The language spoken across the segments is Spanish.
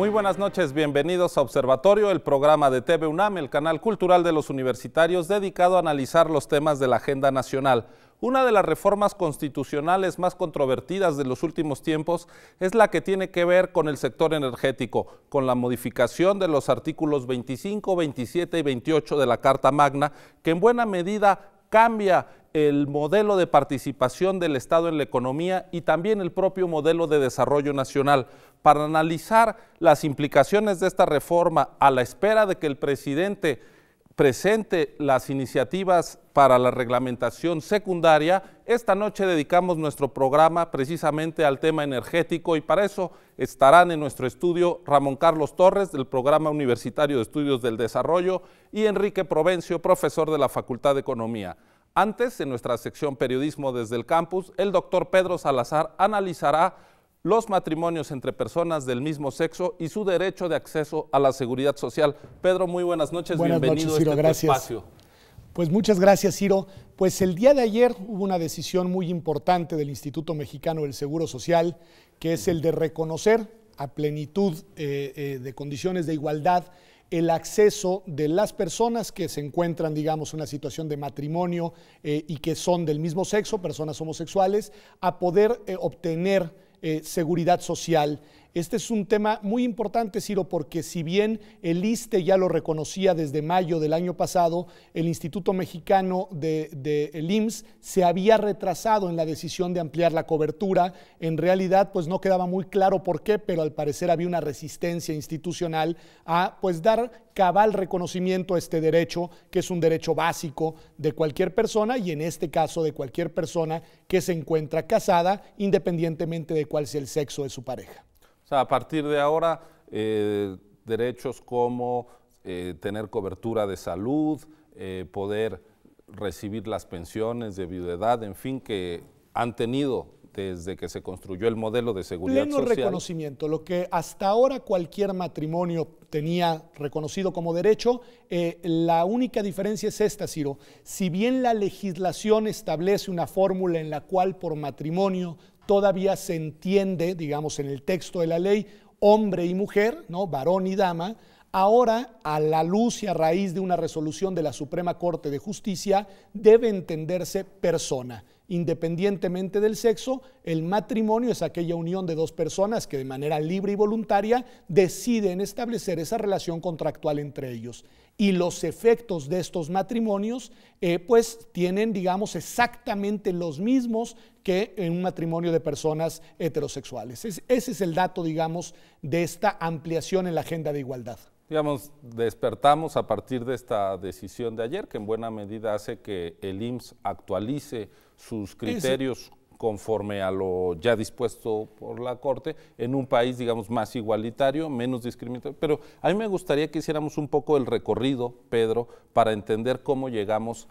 Muy buenas noches, bienvenidos a Observatorio, el programa de TV UNAM, el canal cultural de los universitarios dedicado a analizar los temas de la agenda nacional. Una de las reformas constitucionales más controvertidas de los últimos tiempos es la que tiene que ver con el sector energético, con la modificación de los artículos 25, 27 y 28 de la Carta Magna, que en buena medida cambia el modelo de participación del Estado en la economía y también el propio modelo de desarrollo nacional, para analizar las implicaciones de esta reforma a la espera de que el presidente presente las iniciativas para la reglamentación secundaria, esta noche dedicamos nuestro programa precisamente al tema energético y para eso estarán en nuestro estudio Ramón Carlos Torres del Programa Universitario de Estudios del Desarrollo y Enrique Provencio, profesor de la Facultad de Economía. Antes, en nuestra sección Periodismo desde el campus, el doctor Pedro Salazar analizará los matrimonios entre personas del mismo sexo y su derecho de acceso a la seguridad social. Pedro, muy buenas noches, bienvenido Ciro, a este gracias. espacio. Pues muchas gracias, Ciro. Pues el día de ayer hubo una decisión muy importante del Instituto Mexicano del Seguro Social, que es el de reconocer a plenitud eh, eh, de condiciones de igualdad el acceso de las personas que se encuentran, digamos, en una situación de matrimonio eh, y que son del mismo sexo, personas homosexuales, a poder eh, obtener eh, seguridad social este es un tema muy importante, Ciro, porque si bien el ISTE ya lo reconocía desde mayo del año pasado, el Instituto Mexicano de, de IMSS se había retrasado en la decisión de ampliar la cobertura. En realidad, pues no quedaba muy claro por qué, pero al parecer había una resistencia institucional a pues dar cabal reconocimiento a este derecho, que es un derecho básico de cualquier persona y en este caso de cualquier persona que se encuentra casada, independientemente de cuál sea el sexo de su pareja sea, a partir de ahora, eh, derechos como eh, tener cobertura de salud, eh, poder recibir las pensiones de edad, en fin, que han tenido desde que se construyó el modelo de seguridad Pleno reconocimiento, lo que hasta ahora cualquier matrimonio tenía reconocido como derecho, la única diferencia es esta, Ciro. Si bien la legislación establece una fórmula en la cual por matrimonio todavía se entiende, digamos, en el texto de la ley, hombre y mujer, ¿no? varón y dama, ahora, a la luz y a raíz de una resolución de la Suprema Corte de Justicia, debe entenderse persona. Independientemente del sexo, el matrimonio es aquella unión de dos personas que de manera libre y voluntaria deciden establecer esa relación contractual entre ellos. Y los efectos de estos matrimonios, eh, pues tienen, digamos, exactamente los mismos que en un matrimonio de personas heterosexuales. ese es el dato, digamos, de esta ampliación en la agenda de igualdad digamos, despertamos a partir de esta decisión de ayer, que en buena medida hace que el IMSS actualice sus criterios conforme a lo ya dispuesto por la Corte en un país, digamos, más igualitario, menos discriminatorio. Pero a mí me gustaría que hiciéramos un poco el recorrido, Pedro, para entender cómo llegamos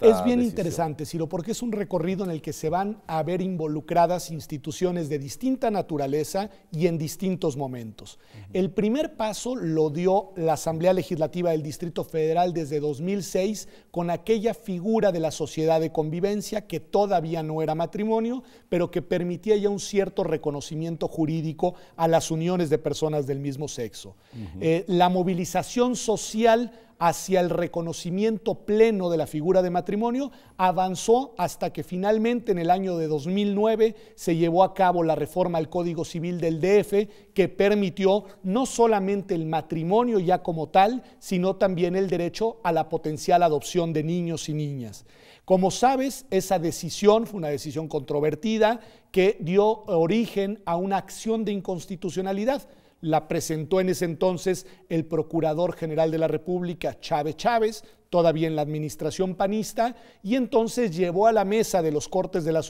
es bien interesante, Ciro, porque es un recorrido en el que se van a ver involucradas instituciones de distinta naturaleza y en distintos momentos. El primer paso lo dio la Asamblea Legislativa del Distrito Federal desde 2006 con aquella figura de la sociedad de convivencia que todavía no era matrimonio, pero que permitía ya un cierto reconocimiento jurídico a las uniones de personas del mismo sexo. Eh, la movilización social hacia el reconocimiento pleno de la figura de matrimonio, avanzó hasta que finalmente en el año de 2009 se llevó a cabo la reforma al Código Civil del DF que permitió no solamente el matrimonio ya como tal, sino también el derecho a la potencial adopción de niños y niñas. Como sabes, esa decisión fue una decisión controvertida que dio origen a una acción de inconstitucionalidad la presentó en ese entonces el Procurador General de la República, Chávez Chávez, todavía en la administración panista, y entonces llevó a la mesa de los cortes de la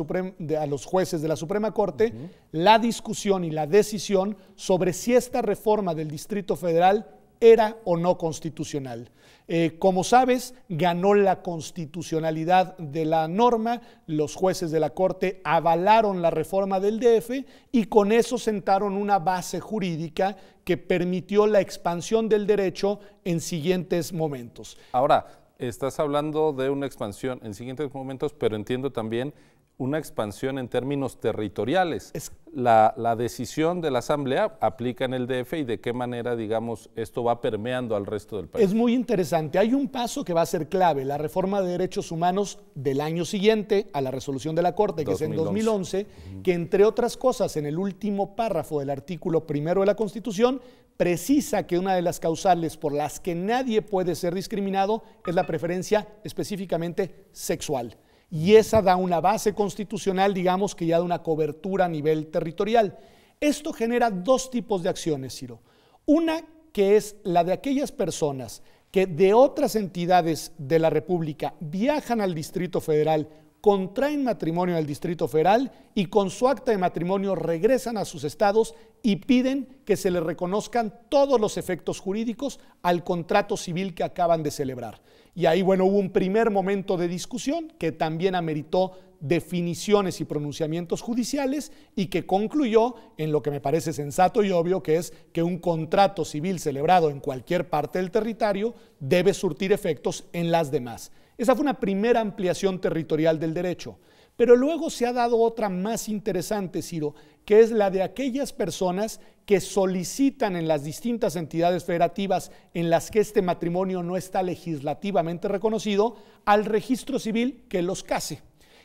a los jueces de la Suprema Corte la discusión y la decisión sobre si esta reforma del Distrito Federal era o no constitucional. Eh, como sabes, ganó la constitucionalidad de la norma, los jueces de la Corte avalaron la reforma del DF y con eso sentaron una base jurídica que permitió la expansión del derecho en siguientes momentos. Ahora, estás hablando de una expansión en siguientes momentos, pero entiendo también una expansión en términos territoriales. La, decisión de la Asamblea aplica en el DF y de qué manera, digamos, esto va permeando al resto del país. Es muy interesante. Hay un paso que va a ser clave, la reforma de derechos humanos del año siguiente a la resolución de la Corte, que es en 2011, que entre otras cosas, en el último párrafo del artículo primero de la Constitución, precisa que una de las causales por las que nadie puede ser discriminado es la preferencia específicamente sexual y esa da una base constitucional, digamos que ya da una cobertura a nivel territorial. Esto genera dos tipos de acciones, Ciro. Una que es la de aquellas personas que de otras entidades de la República viajan al Distrito Federal contraen matrimonio al Distrito Federal y con su acta de matrimonio regresan a sus estados y piden que se les reconozcan todos los efectos jurídicos al contrato civil que acaban de celebrar. Y ahí, bueno, hubo un primer momento de discusión que también ameritó definiciones y pronunciamientos judiciales y que concluyó en lo que me parece sensato y obvio, que es que un contrato civil celebrado en cualquier parte del territorio debe surtir efectos en las demás. Esa fue una primera ampliación territorial del derecho. Pero luego se ha dado otra más interesante, Ciro, que es la de aquellas personas que solicitan en las distintas entidades federativas en las que este matrimonio no está legislativamente reconocido al registro civil que los case.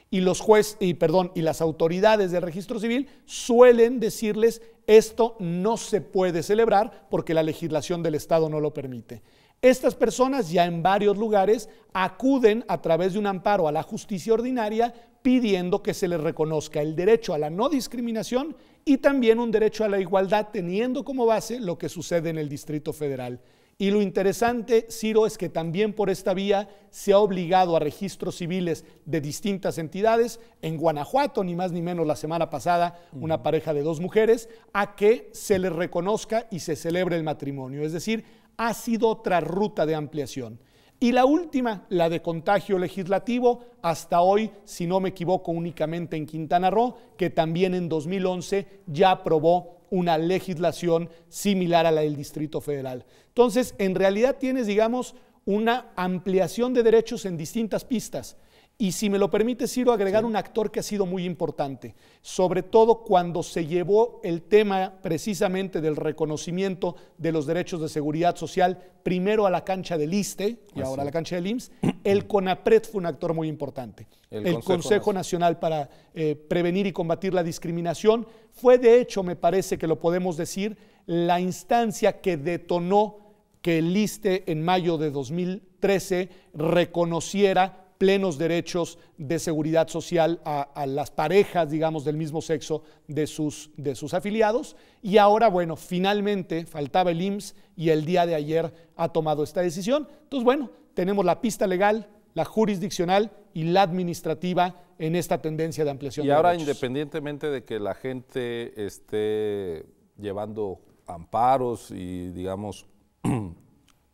Y los jueces, y perdón, y las autoridades del registro civil suelen decirles esto no se puede celebrar porque la legislación del Estado no lo permite. Estas personas ya en varios lugares acuden a través de un amparo a la justicia ordinaria pidiendo que se les reconozca el derecho a la no discriminación y también un derecho a la igualdad teniendo como base lo que sucede en el Distrito Federal. Y lo interesante, Ciro, es que también por esta vía se ha obligado a registros civiles de distintas entidades, en Guanajuato, ni más ni menos la semana pasada, una pareja de dos mujeres, a que se les reconozca y se celebre el matrimonio. Es decir, ha sido otra ruta de ampliación. Y la última, la de contagio legislativo, hasta hoy, si no me equivoco, únicamente en Quintana Roo, que también en 2011 ya aprobó una legislación similar a la del Distrito Federal. Entonces, en realidad tienes, digamos, una ampliación de derechos en distintas pistas. Y si me lo permite, Ciro, agregar un actor que ha sido muy importante, sobre todo cuando se llevó el tema precisamente del reconocimiento de los derechos de seguridad social, primero a la cancha del ISTE y ah, ahora a la cancha del IMSS, el CONAPRED fue un actor muy importante. El, Consejo, Nacional para eh, Prevenir y Combatir la Discriminación fue, de hecho, me parece que lo podemos decir, la instancia que detonó que el ISTE en mayo de 2013 reconociera plenos derechos de seguridad social a, las parejas, digamos, del mismo sexo de sus, de sus afiliados. Y ahora, bueno, finalmente faltaba el IMSS y el día de ayer ha tomado esta decisión. Entonces, bueno, tenemos la pista legal, la jurisdiccional y la administrativa en esta tendencia de ampliación. Y ahora, independientemente de que la gente esté llevando amparos y, digamos,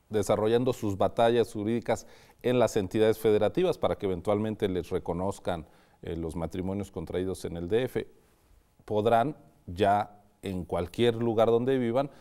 desarrollando sus batallas jurídicas en las entidades federativas para que eventualmente les reconozcan eh, los matrimonios contraídos en el DF. Podrán ya en cualquier lugar donde vivan,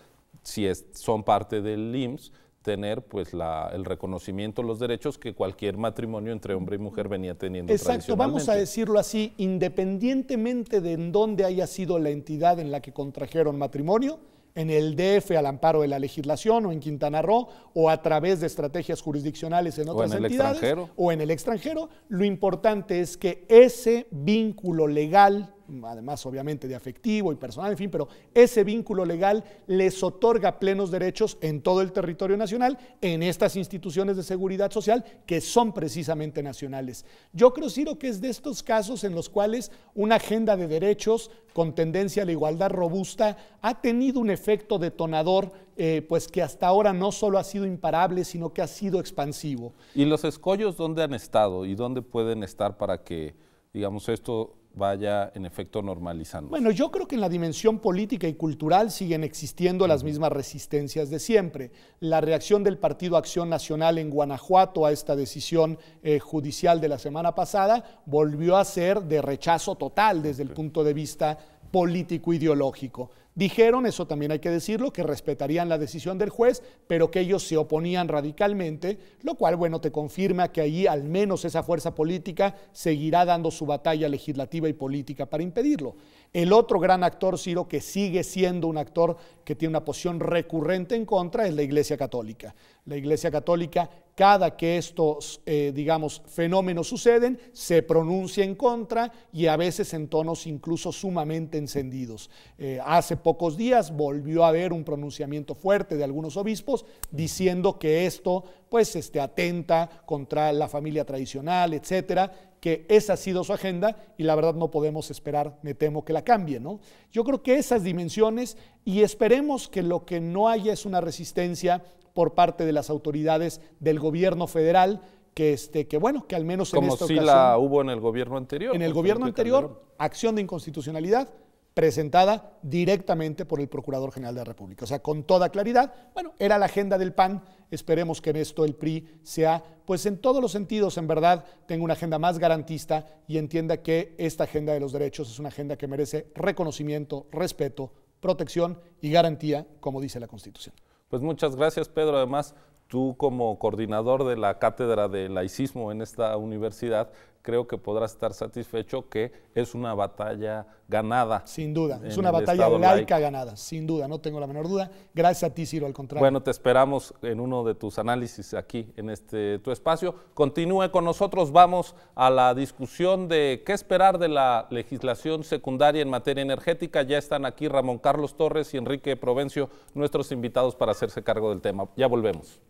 si son parte del IMSS, tener pues el reconocimiento, los derechos que cualquier matrimonio entre hombre y mujer venía teniendo. Exacto, vamos a decirlo así, independientemente de en dónde haya sido la entidad en la que contrajeron matrimonio, en el DF al amparo de la legislación o en Quintana Roo o a través de estrategias jurisdiccionales en otras entidades o en el extranjero. Lo importante es que ese vínculo legal además obviamente de afectivo y personal, en fin, pero ese vínculo legal les otorga plenos derechos en todo el territorio nacional, en estas instituciones de seguridad social que son precisamente nacionales. Yo creo, Ciro, que es de estos casos en los cuales una agenda de derechos con tendencia a la igualdad robusta ha tenido un efecto detonador eh, pues que hasta ahora no solo ha sido imparable, sino que ha sido expansivo. ¿Y los escollos dónde han estado y dónde pueden estar para que, digamos, esto vaya en efecto normalizando. Bueno, yo creo que en la dimensión política y cultural siguen existiendo las mismas resistencias de siempre. La reacción del Partido Acción Nacional en Guanajuato a esta decisión eh, judicial de la semana pasada volvió a ser de rechazo total desde el punto de vista político-ideológico. Dijeron, eso también hay que decirlo, que respetarían la decisión del juez, pero que ellos se oponían radicalmente, lo cual, bueno, te confirma que ahí al menos esa fuerza política seguirá dando su batalla legislativa y política para impedirlo. El otro gran actor, Ciro, que sigue siendo un actor que tiene una posición recurrente en contra, es la Iglesia Católica. La Iglesia Católica cada que estos, eh, digamos, fenómenos suceden, se pronuncia en contra y a veces en tonos incluso sumamente encendidos. Eh, hace pocos días volvió a haber un pronunciamiento fuerte de algunos obispos diciendo que esto, pues, este, atenta contra la familia tradicional, etcétera, que esa ha sido su agenda y la verdad no podemos esperar, me temo, que la cambie. ¿no? Yo creo que esas dimensiones y esperemos que lo que no haya es una resistencia por parte de las autoridades del gobierno federal, que, este, que bueno, que al menos Como en esta si la hubo en el gobierno anterior. En el gobierno anterior, acción de inconstitucionalidad, presentada directamente por el Procurador General de la República. O sea, con toda claridad, bueno, era la agenda del PAN, esperemos que en esto el PRI sea, pues en todos los sentidos, en verdad, tenga una agenda más garantista y entienda que esta agenda de los derechos es una agenda que merece reconocimiento, respeto, protección y garantía, como dice la Constitución. Pues muchas gracias, Pedro. Además, tú como coordinador de la cátedra de laicismo en esta universidad, creo que podrás estar satisfecho que es una batalla ganada. Sin duda, es una batalla laica ganada, sin duda, no tengo la menor duda. Gracias a ti, Ciro, al contrario. Bueno, te esperamos en uno de tus análisis aquí en este tu espacio. Continúe con nosotros, vamos a la discusión de qué esperar de la legislación secundaria en materia energética. Ya están aquí Ramón Carlos Torres y Enrique Provencio, nuestros invitados para hacerse cargo del tema. Ya volvemos.